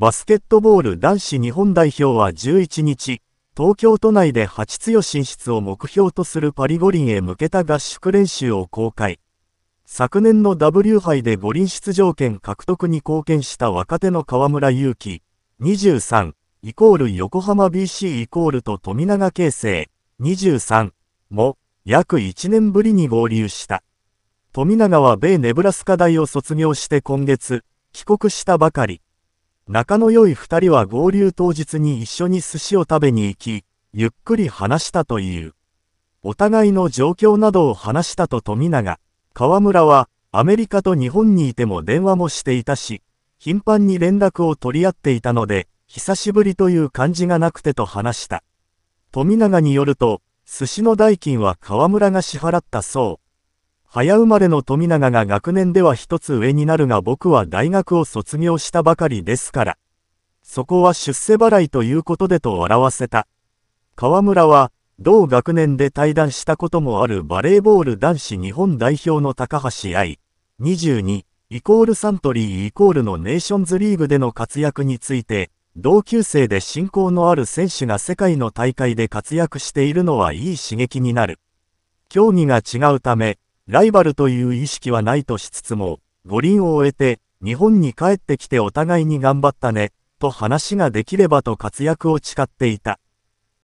バスケットボール男子日本代表は11日、東京都内で8強進出を目標とするパリ五輪へ向けた合宿練習を公開。昨年の W 杯で五輪出場権獲得に貢献した若手の河村勇輝、23、イコール横浜 BC イコールと富永啓生、23も約1年ぶりに合流した。富永は米ネブラスカ大を卒業して今月、帰国したばかり。仲の良い二人は合流当日に一緒に寿司を食べに行き、ゆっくり話したという。お互いの状況などを話したと富永、河村は、アメリカと日本にいても電話もしていたし、頻繁に連絡を取り合っていたので、久しぶりという感じがなくてと話した。富永によると、寿司の代金は河村が支払ったそう。早生まれの富永が学年では一つ上になるが僕は大学を卒業したばかりですから。そこは出世払いということでと笑わせた。河村は、同学年で対談したこともあるバレーボール男子日本代表の高橋愛、22、イコールサントリーイコールのネーションズリーグでの活躍について、同級生で親交のある選手が世界の大会で活躍しているのはいい刺激になる。競技が違うため、ライバルという意識はないとしつつも、五輪を終えて、日本に帰ってきてお互いに頑張ったね、と話ができればと活躍を誓っていた。